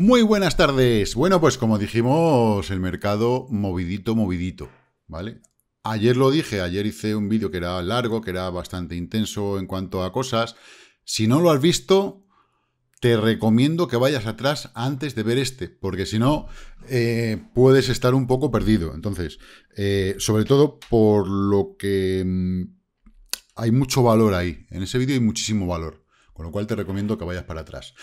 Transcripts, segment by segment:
Muy buenas tardes. Bueno, pues como dijimos, el mercado movidito, movidito, ¿vale? Ayer lo dije, ayer hice un vídeo que era largo, que era bastante intenso en cuanto a cosas. Si no lo has visto, te recomiendo que vayas atrás antes de ver este, porque si no, eh, puedes estar un poco perdido. Entonces, eh, sobre todo por lo que mm, hay mucho valor ahí. En ese vídeo hay muchísimo valor, con lo cual te recomiendo que vayas para atrás.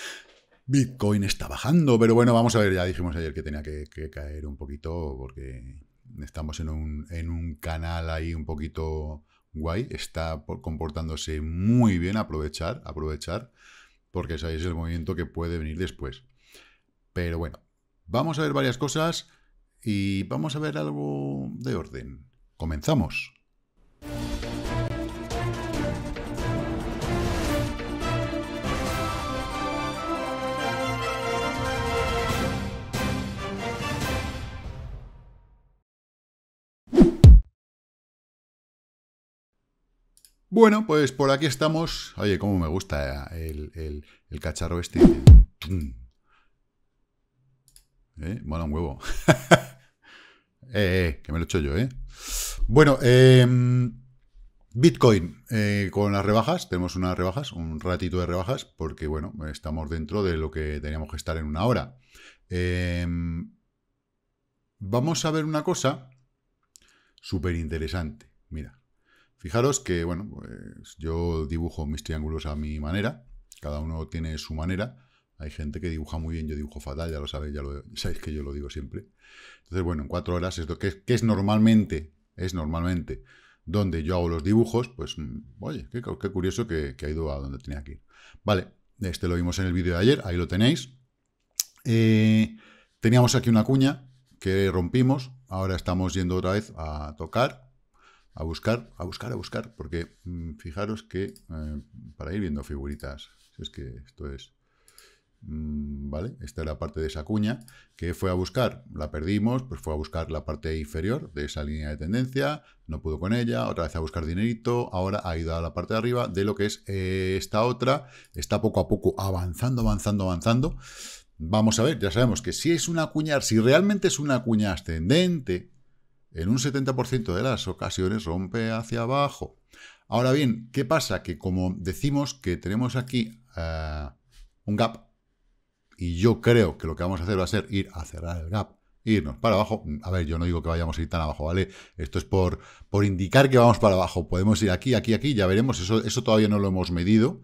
Bitcoin está bajando, pero bueno, vamos a ver, ya dijimos ayer que tenía que, caer un poquito porque estamos en un, canal ahí un poquito guay, está comportándose muy bien, aprovechar, aprovechar, porque es el movimiento que puede venir después. Pero bueno, vamos a ver varias cosas y vamos a ver algo de orden. Comenzamos. Bueno, pues por aquí estamos. Oye, cómo me gusta eh, el, cacharro este. ¿Eh? Mola un huevo. Eh, eh, que me lo echo yo, ¿eh? Bueno, em, Bitcoin con las rebajas. Tenemos unas rebajas, un ratito de rebajas, porque, bueno, estamos dentro de lo que teníamos que estar en una hora. Em, vamos a ver una cosa súper interesante. Mira. Fijaros que, bueno, pues, yo dibujo mis triángulos a mi manera, cada uno tiene su manera. Hay gente que dibuja muy bien, yo dibujo fatal, ya lo sabéis, ya lo sabéis que yo lo digo siempre. Entonces, bueno, en cuatro horas, esto que es, que es normalmente, es normalmente donde yo hago los dibujos, pues, mm, oye, qué, curioso que, ha ido a donde tenía que ir. Vale, este lo vimos en el vídeo de ayer, ahí lo tenéis. Eh, teníamos aquí una cuña que rompimos, ahora estamos yendo otra vez a tocar a buscar, a buscar, a buscar, porque mm, fijaros que eh, para ir viendo figuritas, es que esto es, mm, ¿vale? Esta es la parte de esa cuña que fue a buscar, la perdimos, pues fue a buscar la parte inferior de esa línea de tendencia, no pudo con ella, otra vez a buscar dinerito, ahora ha ido a la parte de arriba de lo que es eh, esta otra, está poco a poco avanzando, avanzando, avanzando. Vamos a ver, ya sabemos que si es una cuña, si realmente es una cuña ascendente, en un 70% de las ocasiones rompe hacia abajo. Ahora bien, ¿qué pasa? Que como decimos que tenemos aquí eh, un gap, y yo creo que lo que vamos a hacer va a ser ir a cerrar el gap, irnos para abajo. A ver, yo no digo que vayamos a ir tan abajo, ¿vale? Esto es por, por indicar que vamos para abajo. Podemos ir aquí, aquí, aquí, ya veremos. Eso, eso todavía no lo hemos medido,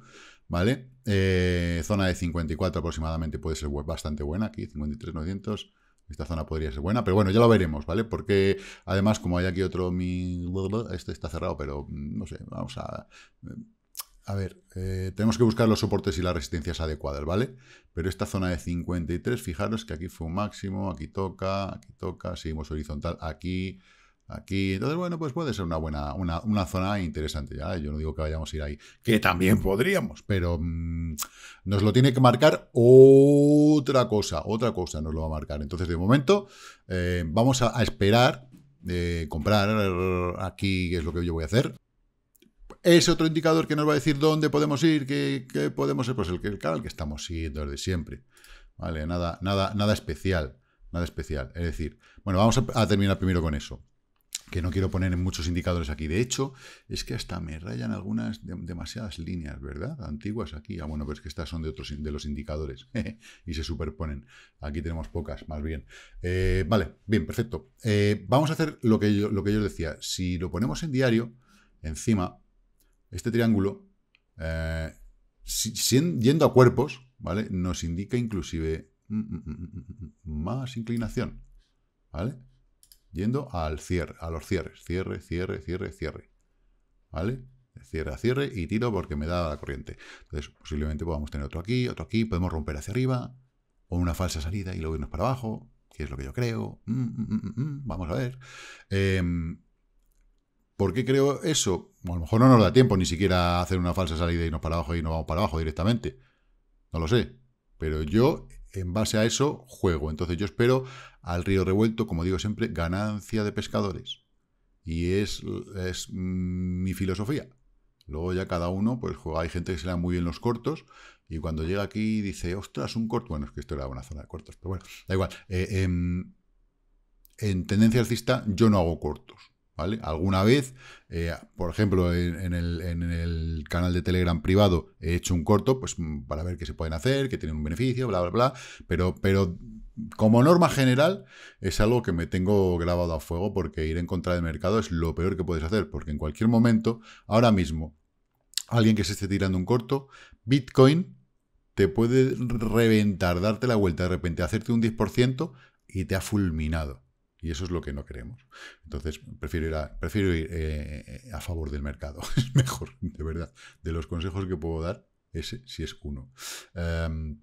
¿vale? Eh, zona de 54 aproximadamente puede ser bastante buena aquí, 53,900. Esta zona podría ser buena, pero bueno, ya lo veremos, ¿vale? Porque además, como hay aquí otro mi... Este está cerrado, pero mm, no sé, vamos a... Mm, a ver, eh, tenemos que buscar los soportes y las resistencias adecuadas, ¿vale? Pero esta zona de 53, fijaros que aquí fue un máximo, aquí toca, aquí toca, seguimos horizontal, aquí aquí. Entonces, bueno, pues puede ser una buena, una, zona interesante. Ya, ¿eh? yo no digo que vayamos a ir ahí, que también podríamos, pero mm, nos lo tiene que marcar otra cosa, otra cosa nos lo va a marcar. Entonces, de momento, eh, vamos a, esperar, eh, comprar aquí, es lo que yo voy a hacer. Es otro indicador que nos va a decir dónde podemos ir, qué, podemos ser, pues el, el canal que estamos siguiendo desde siempre. Vale, nada, nada, nada especial. Nada especial. Es decir, bueno, vamos a terminar primero con eso que no quiero poner en muchos indicadores aquí. De hecho, es que hasta me rayan algunas demasiadas líneas, ¿verdad? Antiguas aquí. Ah, bueno, pero es que estas son de otros de los indicadores y se superponen. Aquí tenemos pocas, más bien. Eh, vale, bien, perfecto. Eh, vamos a hacer lo que, yo, lo que os decía. Si lo ponemos en diario, encima, este triángulo, eh, yendo a cuerpos, ¿vale? Nos indica inclusive mm, mm, mm, más inclinación, ¿vale? yendo al cierre, a los cierres. Cierre, cierre, cierre, cierre. ¿Vale? Cierre a cierre y tiro porque me da la corriente. Entonces, posiblemente podamos tener otro aquí, otro aquí, podemos romper hacia arriba, o una falsa salida y luego irnos para abajo, ¿Qué es lo que yo creo. Mm, mm, mm, vamos a ver. Em, ¿Por qué creo eso? A lo mejor no nos da tiempo ni siquiera hacer una falsa salida y irnos para abajo y nos vamos para abajo directamente. No lo sé. Pero yo, en base a eso, juego. Entonces yo espero al río revuelto, como digo siempre, ganancia de pescadores. Y es, es mi filosofía. Luego ya cada uno, pues juega, hay gente que se da muy bien los cortos, y cuando llega aquí dice, ostras, un corto. Bueno, es que esto era una zona de cortos, pero bueno, da igual. Eh, em, en tendencia Artista yo no hago cortos. ¿Vale? Alguna vez, eh, por ejemplo, en, el, canal de Telegram privado he hecho un corto, pues para ver qué se pueden hacer, que tienen un beneficio, bla, bla, bla, pero, pero como norma general, es algo que me tengo grabado a fuego porque ir en contra del mercado es lo peor que puedes hacer, porque en cualquier momento, ahora mismo, alguien que se esté tirando un corto, Bitcoin te puede reventar, darte la vuelta de repente, hacerte un 10% y te ha fulminado. Y eso es lo que no queremos. Entonces, prefiero ir a, eh, eh, favor del mercado. Es mejor, de verdad. De los consejos que puedo dar, ese sí es uno. Em,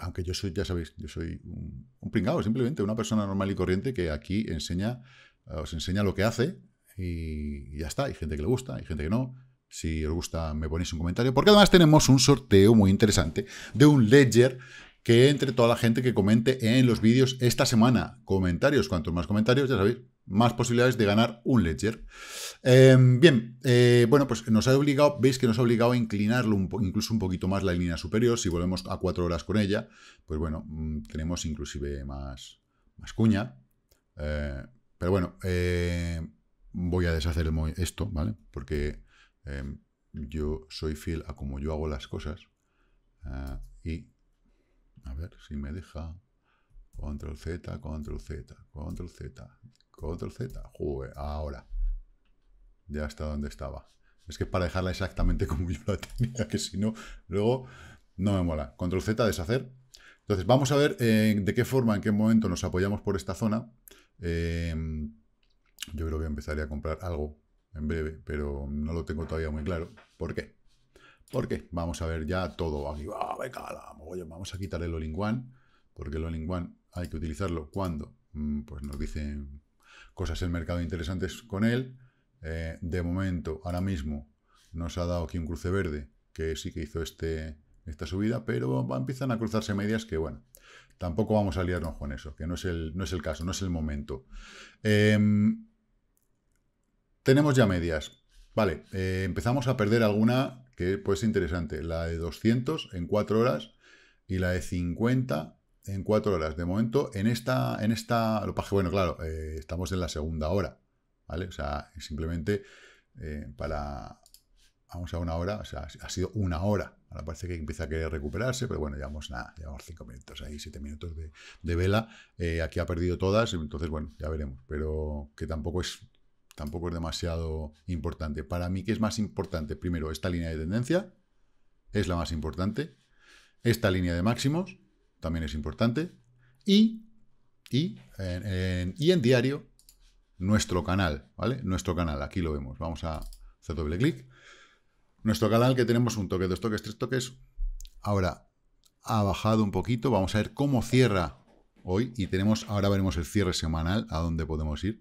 aunque yo soy, ya sabéis, yo soy un, pringado, simplemente una persona normal y corriente que aquí enseña, eh, os enseña lo que hace y, y ya está. Hay gente que le gusta, hay gente que no. Si os gusta, me ponéis un comentario. Porque además tenemos un sorteo muy interesante de un ledger que entre toda la gente que comente en los vídeos esta semana. Comentarios, cuantos más comentarios, ya sabéis, más posibilidades de ganar un ledger. Em, bien, eh, bueno, pues nos ha obligado, veis que nos ha obligado a inclinarlo incluso un poquito más la línea superior, si volvemos a cuatro horas con ella, pues bueno, mm, tenemos inclusive más, más cuña, eh, pero bueno, eh, voy a deshacer esto, ¿vale? Porque em, yo soy fiel a como yo hago las cosas ah, y, a ver si me deja... Control Z, Control Z, Control Z, Control Z. Jue, ahora. Ya está donde estaba. Es que es para dejarla exactamente como yo la tenía, que si no, luego no me mola. Control Z, deshacer. Entonces, vamos a ver eh, de qué forma, en qué momento nos apoyamos por esta zona. Em, yo creo que empezaré a comprar algo en breve, pero no lo tengo todavía muy claro. ¿Por qué? Porque vamos a ver ya todo. Aquí ah, Vamos a quitar el all porque el all hay que utilizarlo cuando mm, pues nos dicen cosas en mercado interesantes con él. Eh, de momento, ahora mismo, nos ha dado aquí un cruce verde que sí que hizo este, esta subida, pero empiezan a cruzarse medias que, bueno, tampoco vamos a liarnos con eso, que no es el, no es el caso, no es el momento. Em, tenemos ya medias. Vale, eh, empezamos a perder alguna que puede ser interesante. La de 200 en 4 horas y la de 50 en cuatro horas. De momento, en esta, en esta, bueno, claro, eh, estamos en la segunda hora, ¿vale? O sea, simplemente eh, para, vamos a una hora, o sea, ha sido una hora. Ahora parece que empieza a querer recuperarse, pero bueno, llevamos nada, llevamos cinco minutos ahí, siete minutos de, vela. Eh, aquí ha perdido todas, entonces bueno, ya veremos, pero que tampoco es tampoco es demasiado importante. Para mí, ¿qué es más importante? Primero, esta línea de tendencia es la más importante. Esta línea de máximos, también es importante. Y, y, en, en diario, nuestro canal, ¿vale? Nuestro canal, aquí lo vemos. Vamos a hacer doble clic. Nuestro canal que tenemos un toque, dos toques, tres toques. Ahora ha bajado un poquito. Vamos a ver cómo cierra hoy. Y tenemos, ahora veremos el cierre semanal, a dónde podemos ir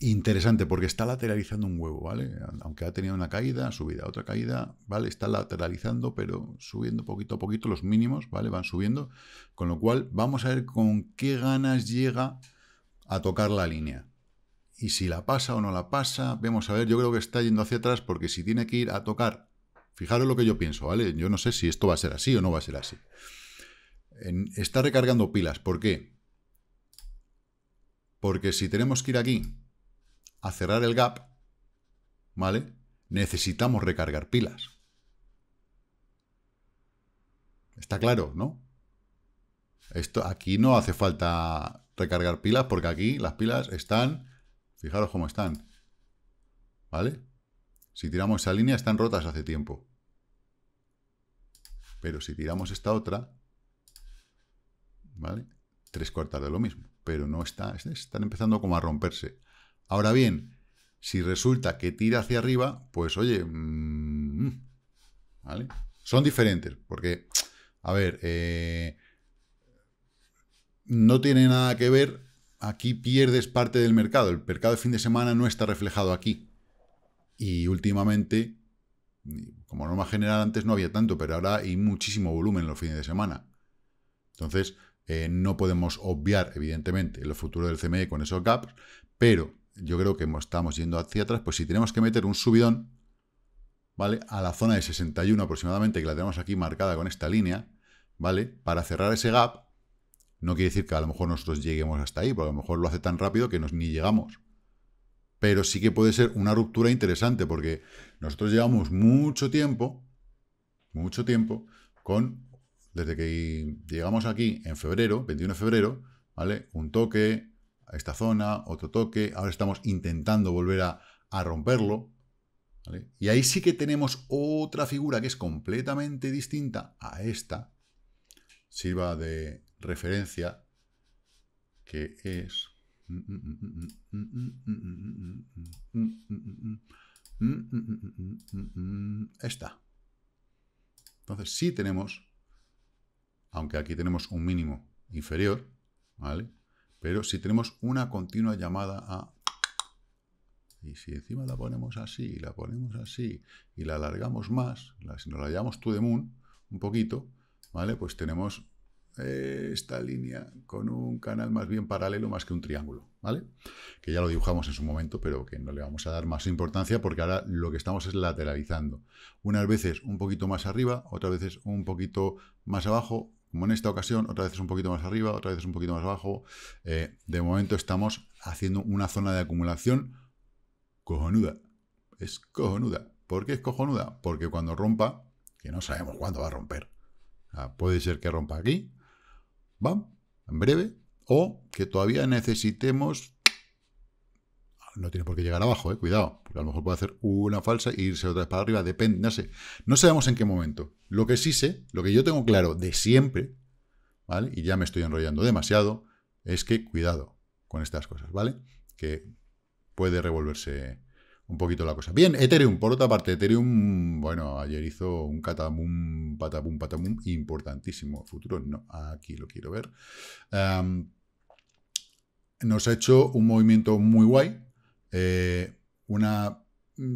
interesante porque está lateralizando un huevo, ¿vale? Aunque ha tenido una caída, subida, otra caída, ¿vale? Está lateralizando, pero subiendo poquito a poquito los mínimos, ¿vale? Van subiendo, con lo cual vamos a ver con qué ganas llega a tocar la línea. Y si la pasa o no la pasa, vemos a ver, yo creo que está yendo hacia atrás porque si tiene que ir a tocar, fijaros lo que yo pienso, ¿vale? Yo no sé si esto va a ser así o no va a ser así. está recargando pilas, ¿por qué? Porque si tenemos que ir aquí a cerrar el gap, ¿vale? Necesitamos recargar pilas. Está claro, ¿no? Esto, aquí no hace falta recargar pilas porque aquí las pilas están, fijaros cómo están, ¿vale? Si tiramos esa línea están rotas hace tiempo. Pero si tiramos esta otra, ¿vale? Tres cuartas de lo mismo, pero no está, están empezando como a romperse. Ahora bien, si resulta que tira hacia arriba, pues oye, mm, Son diferentes, porque, a ver, eh, no tiene nada que ver, aquí pierdes parte del mercado, el mercado de fin de semana no está reflejado aquí. Y últimamente, como norma general antes no había tanto, pero ahora hay muchísimo volumen los fines de semana. Entonces, eh, no podemos obviar, evidentemente, el futuro del CME con esos gaps, pero yo creo que estamos yendo hacia atrás, pues si tenemos que meter un subidón, ¿vale? A la zona de 61 aproximadamente, que la tenemos aquí marcada con esta línea, ¿vale? Para cerrar ese gap, no quiere decir que a lo mejor nosotros lleguemos hasta ahí, porque a lo mejor lo hace tan rápido que nos ni llegamos. Pero sí que puede ser una ruptura interesante, porque nosotros llevamos mucho tiempo, mucho tiempo, con, desde que llegamos aquí en febrero, 21 de febrero, ¿vale? Un toque, a esta zona, otro toque, ahora estamos intentando volver a, romperlo. Y ahí sí que tenemos otra figura que es completamente distinta a esta, sirva de referencia, que es... Esta. Entonces sí tenemos, aunque aquí tenemos un mínimo inferior, ¿vale? Pero si tenemos una continua llamada a... Y si encima la ponemos así, la ponemos así, y la alargamos más, si nos la llamamos to the moon un poquito, ¿vale? Pues tenemos eh, esta línea con un canal más bien paralelo más que un triángulo, ¿vale? Que ya lo dibujamos en su momento, pero que no le vamos a dar más importancia porque ahora lo que estamos es lateralizando. Unas veces un poquito más arriba, otras veces un poquito más abajo, como en esta ocasión, otra vez es un poquito más arriba, otra vez un poquito más abajo. Eh, de momento estamos haciendo una zona de acumulación cojonuda. Es cojonuda. ¿Por qué es cojonuda? Porque cuando rompa, que no sabemos cuándo va a romper. puede ser que rompa aquí, va en breve, o que todavía necesitemos no tiene por qué llegar abajo, eh, cuidado, porque a lo mejor puede hacer una falsa e irse otra vez para arriba, depende, no sé, no sabemos en qué momento. Lo que sí sé, lo que yo tengo claro de siempre, ¿vale? Y ya me estoy enrollando demasiado, es que cuidado con estas cosas, ¿vale? Que puede revolverse un poquito la cosa. Bien, Ethereum, por otra parte, Ethereum, bueno, ayer hizo un catamum, patabum, patabum importantísimo. Futuro, no, aquí lo quiero ver. nos ha hecho un movimiento muy guay, eh, una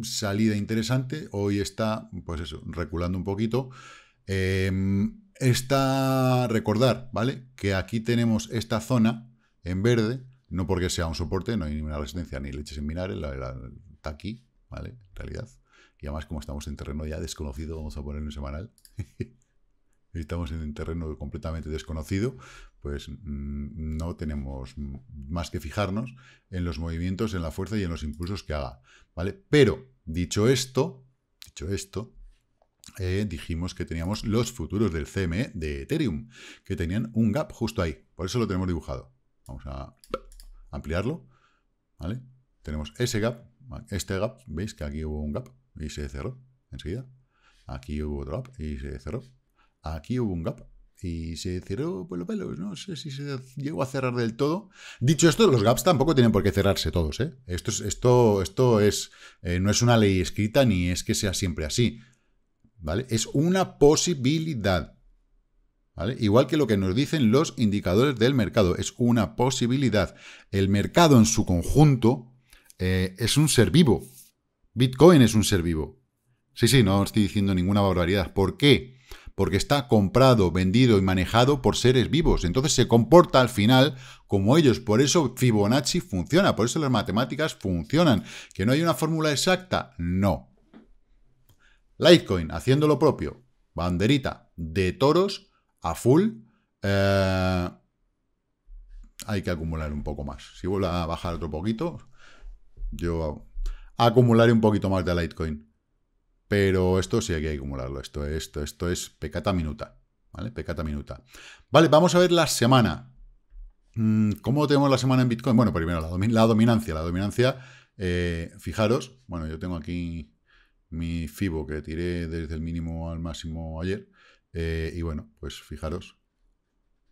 salida interesante. Hoy está, pues eso, reculando un poquito. Em, está, recordar, ¿vale? Que aquí tenemos esta zona en verde, no porque sea un soporte, no hay ninguna resistencia ni leches en está aquí, ¿vale? En realidad. Y además, como estamos en terreno ya desconocido, vamos a poner un semanal. estamos en un terreno completamente desconocido, pues mm, no tenemos más que fijarnos en los movimientos, en la fuerza y en los impulsos que haga, ¿vale? Pero, dicho esto, dicho esto, eh, dijimos que teníamos los futuros del CME de Ethereum, que tenían un gap justo ahí, por eso lo tenemos dibujado. Vamos a ampliarlo, ¿vale? Tenemos ese gap, este gap, veis que aquí hubo un gap y se cerró enseguida. Aquí hubo otro gap y se cerró. Aquí hubo un gap y se cerró por los No sé si se llegó a cerrar del todo. Dicho esto, los gaps tampoco tienen por qué cerrarse todos. ¿eh? Esto, esto, esto es, eh, no es una ley escrita ni es que sea siempre así. ¿vale? Es una posibilidad. ¿vale? Igual que lo que nos dicen los indicadores del mercado. Es una posibilidad. El mercado en su conjunto eh, es un ser vivo. Bitcoin es un ser vivo. Sí, sí, no estoy diciendo ninguna barbaridad. ¿Por qué? porque está comprado, vendido y manejado por seres vivos. Entonces se comporta al final como ellos. Por eso Fibonacci funciona, por eso las matemáticas funcionan. ¿Que no hay una fórmula exacta? No. Litecoin, haciendo lo propio. Banderita de toros a full. Eh, hay que acumular un poco más. Si vuelve a bajar otro poquito, yo acumularé un poquito más de Litecoin. Pero esto sí hay que acumularlo. Esto, esto, esto es pecata minuta. ¿Vale? Pecata minuta. Vale, vamos a ver la semana. Mm, ¿Cómo tenemos la semana en Bitcoin? Bueno, primero, la, dominancia. La dominancia, eh, fijaros, bueno, yo tengo aquí mi FIBO que tiré desde el mínimo al máximo ayer. Eh, y bueno, pues fijaros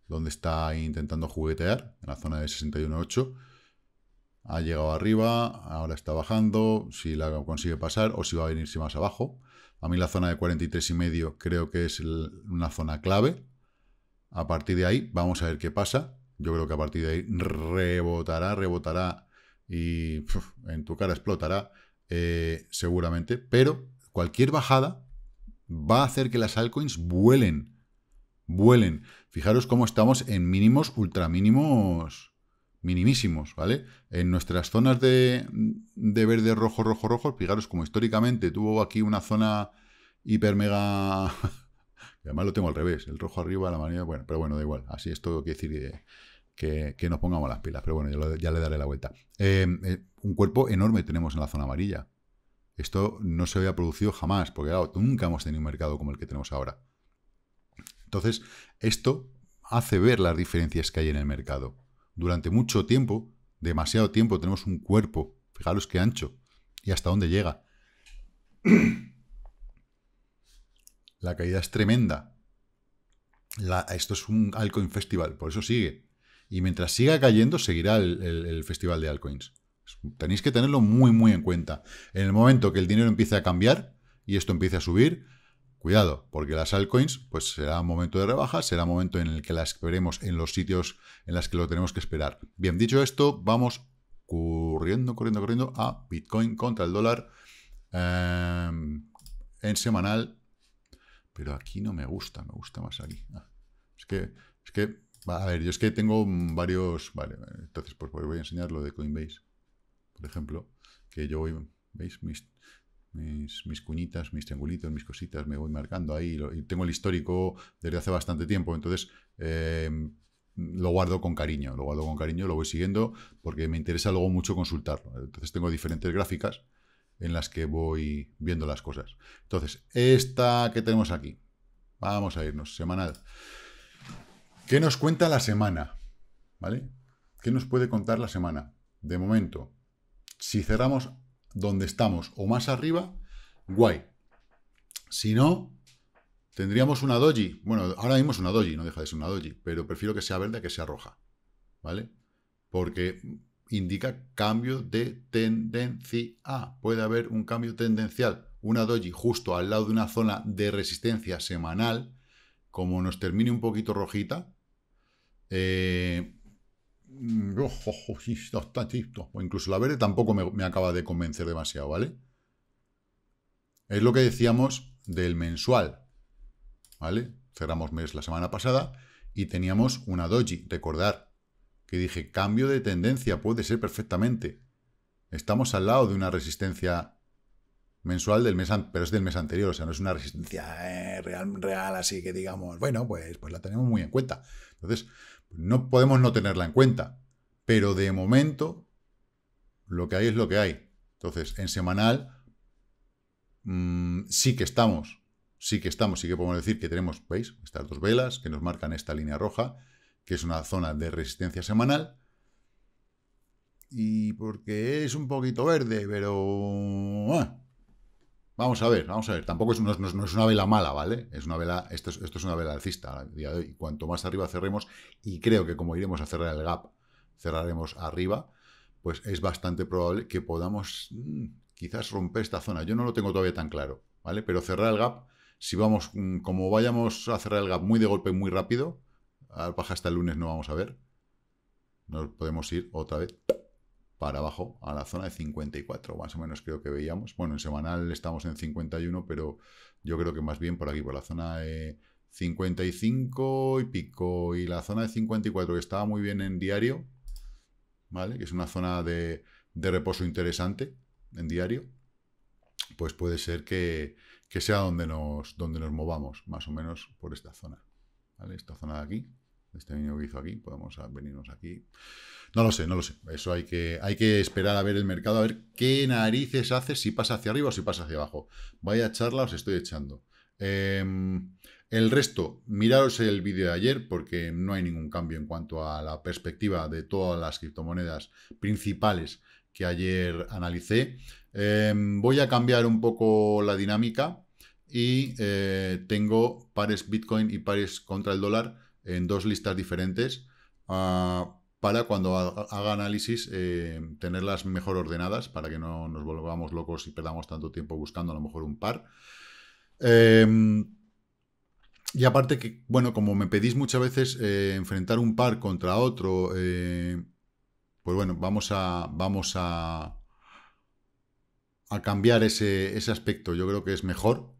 dónde está intentando juguetear, en la zona de 61.8 ha llegado arriba, ahora está bajando, si la consigue pasar o si va a venirse más abajo. A mí la zona de 43 y medio creo que es una zona clave. A partir de ahí vamos a ver qué pasa. Yo creo que a partir de ahí rebotará, rebotará y en tu cara explotará eh, seguramente. Pero cualquier bajada va a hacer que las altcoins vuelen. Vuelen. Fijaros cómo estamos en mínimos, ultra mínimos minimísimos, ¿vale? En nuestras zonas de, verde, rojo, rojo, rojo, fijaros, como históricamente tuvo aquí una zona hiper mega... Además lo tengo al revés, el rojo arriba, la amarilla... Bueno, pero bueno, da igual, así esto quiere decir que, que, que nos pongamos las pilas, pero bueno, ya, le daré la vuelta. Eh, eh, un cuerpo enorme tenemos en la zona amarilla. Esto no se había producido jamás, porque claro, nunca hemos tenido un mercado como el que tenemos ahora. Entonces, esto hace ver las diferencias que hay en el mercado durante mucho tiempo, demasiado tiempo, tenemos un cuerpo, fijaros qué ancho y hasta dónde llega. La caída es tremenda. esto es un altcoin festival, por eso sigue. Y mientras siga cayendo, seguirá el, el festival de altcoins. Tenéis que tenerlo muy, muy en cuenta. En el momento que el dinero empiece a cambiar y esto empiece a subir, cuidado, porque las altcoins, pues será un momento de rebaja, será momento en el que las veremos en los sitios en las que lo tenemos que esperar. Bien, dicho esto, vamos corriendo, corriendo, corriendo a Bitcoin contra el dólar em, en semanal. Pero aquí no me gusta, me gusta más aquí. Ah, es que, es que, a ver, yo es que tengo varios, vale, entonces pues voy a enseñar lo de Coinbase, por ejemplo, que yo voy, ¿veis? Mis mis, cuñitas, mis triangulitos, mis cositas, me voy marcando ahí y tengo el histórico desde hace bastante tiempo, entonces em, lo guardo con cariño, lo guardo con cariño, lo voy siguiendo porque me interesa luego mucho consultarlo. Entonces tengo diferentes gráficas en las que voy viendo las cosas. Entonces, esta que tenemos aquí, vamos a irnos, semanal. ¿Qué nos cuenta la semana? ¿Vale? ¿Qué nos puede contar la semana? De momento, si cerramos donde estamos o más arriba, guay. Si no, tendríamos una doji. Bueno, ahora mismo es una doji, no deja de ser una doji, pero prefiero que sea verde que sea roja, ¿vale? Porque indica cambio de tendencia. Puede haber un cambio tendencial. Una doji justo al lado de una zona de resistencia semanal, como nos termine un poquito rojita, eh, o incluso la verde tampoco me, acaba de convencer demasiado, ¿vale? Es lo que decíamos del mensual, ¿vale? Cerramos mes la semana pasada y teníamos una doji, recordar, que dije, cambio de tendencia, puede ser perfectamente. Estamos al lado de una resistencia mensual del mes, pero es del mes anterior, o sea, no es una resistencia eh, real, real, así que digamos, bueno, pues, pues la tenemos muy en cuenta. Entonces, no podemos no tenerla en cuenta. Pero de momento, lo que hay es lo que hay. Entonces, en semanal, mm, sí que estamos, sí que estamos, sí que podemos decir que tenemos, ¿veis? Estas dos velas que nos marcan esta línea roja, que es una zona de resistencia semanal. Y porque es un poquito verde, pero... Ah, Vamos a ver, vamos a ver. Tampoco es, no, es una vela mala, ¿vale? Es una vela, esto es, esto una vela alcista a día de hoy. Cuanto más arriba cerremos, y creo que como iremos a cerrar el gap, cerraremos arriba, pues es bastante probable que podamos mm, quizás romper esta zona. Yo no lo tengo todavía tan claro, ¿vale? Pero cerrar el gap, si vamos, mm, como vayamos a cerrar el gap muy de golpe, muy rápido, al baja hasta el lunes no vamos a ver. Nos podemos ir otra vez para abajo a la zona de 54, más o menos creo que veíamos. Bueno, en semanal estamos en 51, pero yo creo que más bien por aquí, por la zona de 55 y pico, y la zona de 54 que estaba muy bien en diario, ¿vale? Que es una zona de, reposo interesante en diario, pues puede ser que, que sea donde nos, donde nos movamos, más o menos por esta zona, ¿vale? Esta zona de aquí, este niño que hizo aquí, podemos venirnos aquí. No lo sé, no lo sé. Eso hay que, hay que esperar a ver el mercado, a ver qué narices hace, si pasa hacia arriba o si pasa hacia abajo. Vaya charla, os estoy echando. Em, el resto, miraros el vídeo de ayer porque no hay ningún cambio en cuanto a la perspectiva de todas las criptomonedas principales que ayer analicé. Em, voy a cambiar un poco la dinámica y eh, tengo pares Bitcoin y pares contra el dólar en dos listas diferentes ah, para cuando haga análisis eh, tenerlas mejor ordenadas para que no nos volvamos locos y perdamos tanto tiempo buscando a lo mejor un par. Em, y aparte que, bueno, como me pedís muchas veces eh, enfrentar un par contra otro, eh, pues bueno, vamos a, vamos a, a cambiar ese aspecto. Yo creo que es mejor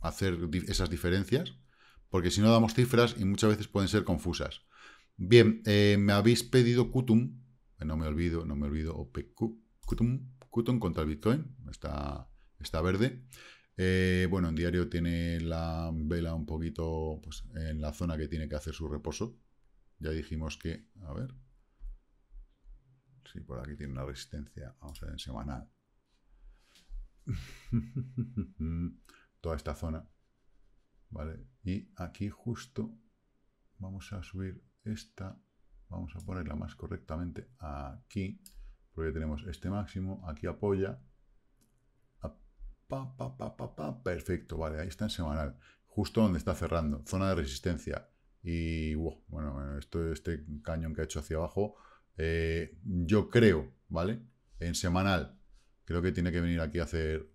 hacer esas diferencias porque si no damos cifras y muchas veces pueden ser confusas. Bien, eh, me habéis pedido Kutum, no me olvido, no me olvido, Kutum, contra el Bitcoin, está, está verde. Eh, bueno, en diario tiene la vela un poquito pues, en la zona que tiene que hacer su reposo. Ya dijimos que, a ver, sí, por aquí tiene una resistencia, vamos a ver en semanal. Toda esta zona y aquí justo vamos a subir esta, vamos a ponerla más correctamente aquí, porque tenemos este máximo, aquí apoya, pa, perfecto, vale, ahí está en semanal, justo donde está cerrando, zona de resistencia, y bueno, esto, este cañón que ha hecho hacia abajo, eh, yo creo, ¿vale? En semanal, creo que tiene que venir aquí a hacer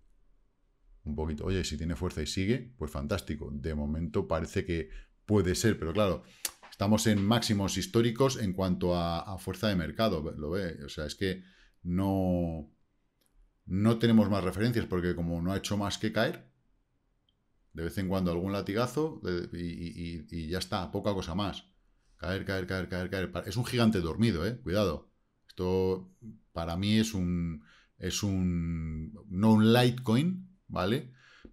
un poquito, oye, si tiene fuerza y sigue, pues fantástico. De momento parece que puede ser, pero claro, estamos en máximos históricos en cuanto a, fuerza de mercado, lo ve, o sea, es que no, no tenemos más referencias porque como no ha hecho más que caer, de vez en cuando algún latigazo eh, y, ya está, poca cosa más. Caer, caer, caer, caer, caer. Es un gigante dormido, eh, Cuidado. Esto para mí es un... Es un... No un Litecoin, ¿vale?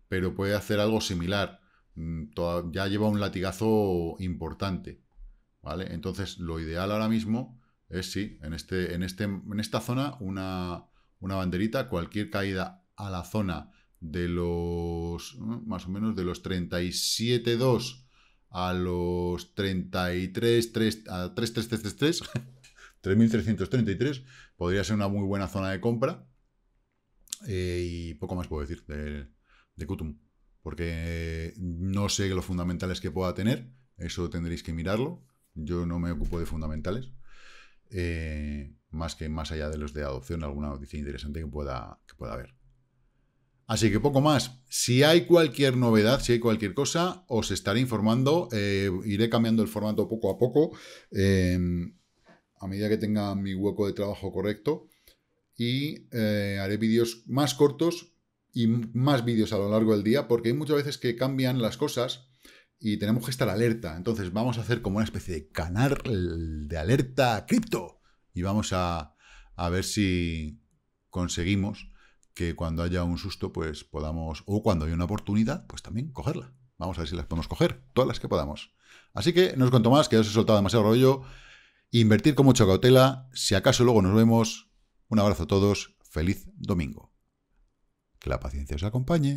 Pero puede hacer algo similar. Mm, ya lleva un latigazo importante, ¿vale? Entonces, lo ideal ahora mismo es, sí, en, este, en, este, en esta zona, una, banderita, cualquier caída a la zona de los, más o menos, de los 37.2 a los 33, a 3333, podría ser una muy buena zona de compra, eh, y poco más puedo decir de, de Kutum, porque no sé los fundamentales que pueda tener, eso tendréis que mirarlo, yo no me ocupo de fundamentales, eh, más que más allá de los de adopción, alguna noticia interesante que pueda, que pueda haber. Así que poco más. Si hay cualquier novedad, si hay cualquier cosa, os estaré informando. Eh, iré cambiando el formato poco a poco. a medida que tenga mi hueco de trabajo correcto y eh, haré vídeos más cortos y más vídeos a lo largo del día, porque hay muchas veces que cambian las cosas y tenemos que estar alerta. Entonces vamos a hacer como una especie de canal de alerta cripto y vamos a, a ver si conseguimos que cuando haya un susto, pues podamos, o cuando haya una oportunidad, pues también cogerla. Vamos a ver si las podemos coger, todas las que podamos. Así que no os cuento más, que ya os he soltado demasiado rollo. Invertir con mucha cautela, si acaso luego nos vemos, un abrazo a todos, feliz domingo. Que la paciencia os acompañe